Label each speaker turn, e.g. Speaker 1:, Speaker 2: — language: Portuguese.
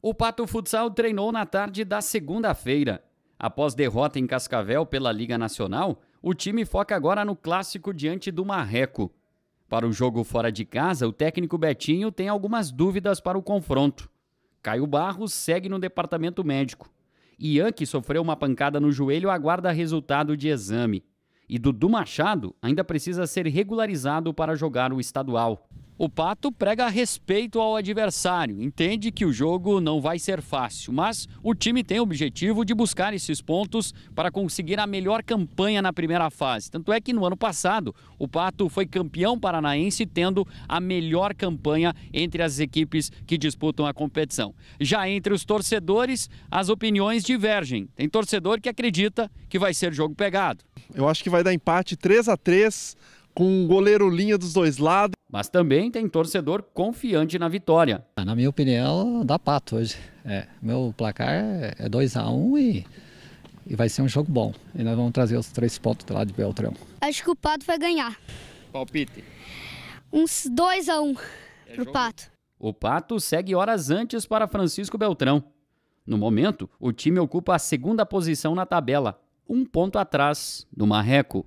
Speaker 1: O Pato Futsal treinou na tarde da segunda-feira. Após derrota em Cascavel pela Liga Nacional, o time foca agora no clássico diante do Marreco. Para o jogo fora de casa, o técnico Betinho tem algumas dúvidas para o confronto. Caio Barros segue no departamento médico. Ian, que sofreu uma pancada no joelho, aguarda resultado de exame. E Dudu Machado ainda precisa ser regularizado para jogar o estadual. O Pato prega respeito ao adversário, entende que o jogo não vai ser fácil, mas o time tem o objetivo de buscar esses pontos para conseguir a melhor campanha na primeira fase. Tanto é que no ano passado, o Pato foi campeão paranaense, tendo a melhor campanha entre as equipes que disputam a competição. Já entre os torcedores, as opiniões divergem. Tem torcedor que acredita que vai ser jogo pegado. Eu acho que vai dar empate 3 a 3 com um goleiro linha dos dois lados mas também tem torcedor confiante na vitória.
Speaker 2: Ah, na minha opinião, dá pato hoje. É, meu placar é 2 é a 1 um e, e vai ser um jogo bom. E nós vamos trazer os três pontos lá de Beltrão.
Speaker 3: Acho que o Pato vai ganhar. Palpite. Uns 2 a 1 um é pro jogo? Pato.
Speaker 1: O Pato segue horas antes para Francisco Beltrão. No momento, o time ocupa a segunda posição na tabela, um ponto atrás do Marreco.